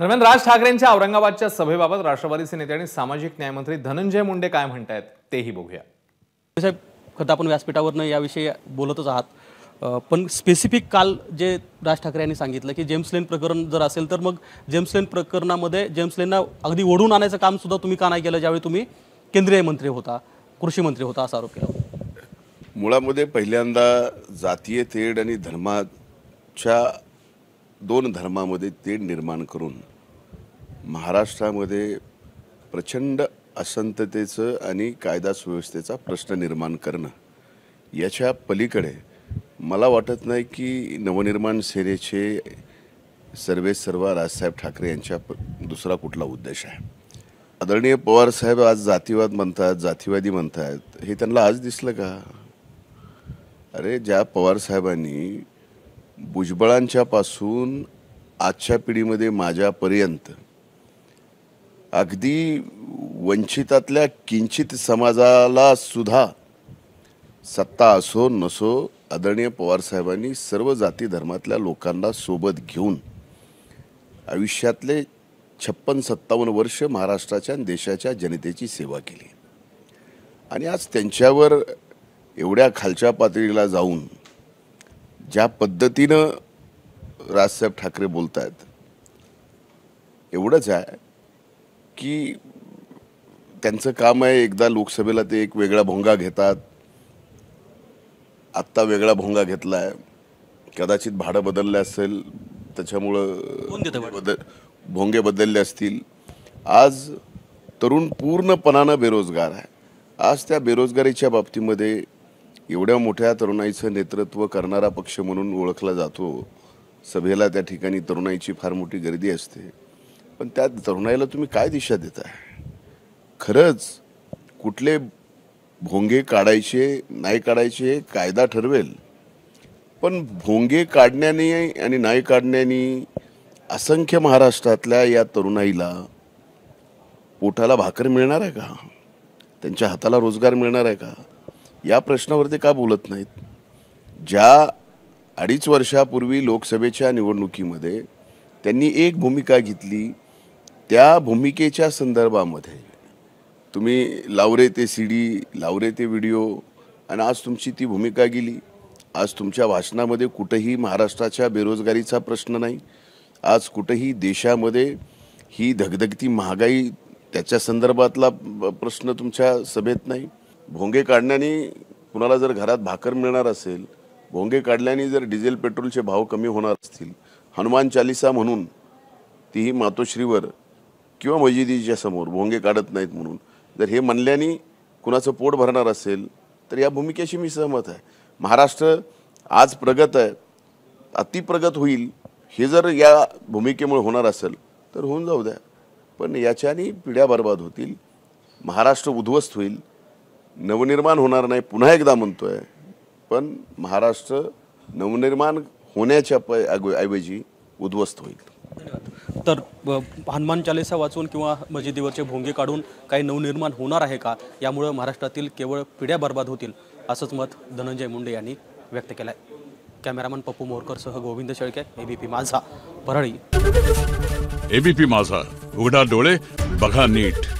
दरम्यान राज ठाकरेंच्या औरंगाबादच्या सभेबाबत राष्ट्रवादीचे नेते आणि सामाजिक न्यायमंत्री धनंजय मुंडे काय म्हणत आहेत तेही बघूया साहेब खरं आपण व्यासपीठावरनं याविषयी बोलतच आहात पण स्पेसिफिक काल जे राज ठाकरे यांनी सांगितलं की जेम्स लेन प्रकरण जर असेल तर मग जेम्स लेन प्रकरणामध्ये जेम्स लेनना अगदी ओढून आणायचं काम सुद्धा तुम्ही का नाही केलं ज्यावेळी तुम्ही केंद्रीय मंत्री होता कृषी मंत्री होता असा आरोप केला मुळामध्ये पहिल्यांदा जातीय तेढ आणि धर्माच्या दोन धर्मामध्ये तेढ निर्माण करून महाराष्ट्रामध्ये प्रचंड असंततेचं आणि कायदा सुव्यवस्थेचा प्रश्न निर्माण करणं याच्या पलीकडे मला वाटत नाही की नवनिर्माण सेनेचे सर्वे सर्व राजसाहेब ठाकरे यांच्या दुसरा कुठला उद्देश आहे आदरणीय पवारसाहेब आज जातीवाद म्हणतात जातीवादी म्हणतात हे त्यांना आज दिसलं का अरे ज्या पवारसाहेबांनी भुजबळांच्यापासून पासून आजच्या पिढीमध्ये माझ्यापर्यंत अगदी वंचितातल्या किंचित समाजाला सुद्धा सत्ता असो नसो आदरणीय पवारसाहेबांनी सर्व जाती धर्मातल्या लोकांना सोबत घेऊन आयुष्यातले छप्पन सत्तावन्न वर्ष महाराष्ट्राच्या आणि देशाच्या जनतेची सेवा केली आणि आज त्यांच्यावर एवढ्या खालच्या पातळीला जाऊन ज्या पद्धतीनं राजसाहेब ठाकरे बोलत आहेत एवढंच आहे की त्यांचं काम आहे एकदा लोकसभेला ते एक वेगळा भोंगा घेतात आत्ता वेगळा भोंगा घेतला आहे कदाचित भाडं बदललं असेल त्याच्यामुळं बदल भोंगे बदलले असतील आज तरुण पूर्णपणानं बेरोजगार आहे आज त्या बेरोजगारीच्या बाबतीमध्ये एवढ्या मोठ्या तरुणाईचं नेतृत्व करणारा पक्ष म्हणून ओळखला जातो सभेला त्या ठिकाणी तरुणाईची फार मोठी गर्दी असते पण त्या तरुणाईला तुम्ही काय दिशा देताय खरंच कुठले भोंगे काढायचे नाही काढायचे कायदा ठरवेल पण भोंगे काढण्याने आणि नाही काढण्याने असंख्य महाराष्ट्रातल्या या तरुणाईला पोटाला भाकर मिळणार आहे का त्यांच्या हाताला रोजगार मिळणार आहे का या प्रश्नावरती का बोलत नाहीत ज्या अडीच वर्षापूर्वी लोकसभेच्या निवडणुकीमध्ये त्यांनी एक भूमिका घेतली त्या भूमिकेच्या संदर्भामध्ये तुम्ही लावरे ते सी डी लावरे ते व्हिडिओ आणि आज तुमची ती भूमिका गेली आज तुमच्या भाषणामध्ये कुठंही महाराष्ट्राच्या बेरोजगारीचा प्रश्न नाही आज कुठंही देशामध्ये ही धगधगती महागाई त्याच्या संदर्भातला प्रश्न तुमच्या सभेत नाही भोंगे काढण्याने कुणाला जर घरात भाकर मिळणार असेल भोंगे काढल्याने जर डिझेल पेट्रोलचे भाव कमी होणार असतील हनुमान चालिसा म्हणून तीही मातोश्रीवर किंवा मजिदीच्या समोर भोंगे काढत नाहीत म्हणून जर हे म्हणल्याने कुणाचं पोट भरणार असेल तर या भूमिकेशी मी सहमत आहे महाराष्ट्र आज प्रगत आहे अतिप्रगत होईल हे जर या भूमिकेमुळे होणार असेल तर होऊन जाऊ द्या पण याच्याने पिढ्या बरबाद होतील महाराष्ट्र उद्ध्वस्त होईल नवनिर्माण होणार नाही पुन्हा एकदा म्हणतोय पण महाराष्ट्र नवनिर्माण होण्याच्या ऐवजी उद्ध्वस्त होईल तर हनुमान चालिसा वाचून किंवा मजिदीवरचे भोंगे काढून काही नवनिर्माण होणार आहे का यामुळं महाराष्ट्रातील केवळ पिढ्या बर्बाद होतील असंच मत धनंजय मुंडे यांनी व्यक्त केलं आहे कॅमेरामन पप्पू सह गोविंद शेळके एबीपी माझा परळी एबीपी माझा उघडा डोळे बघा नीट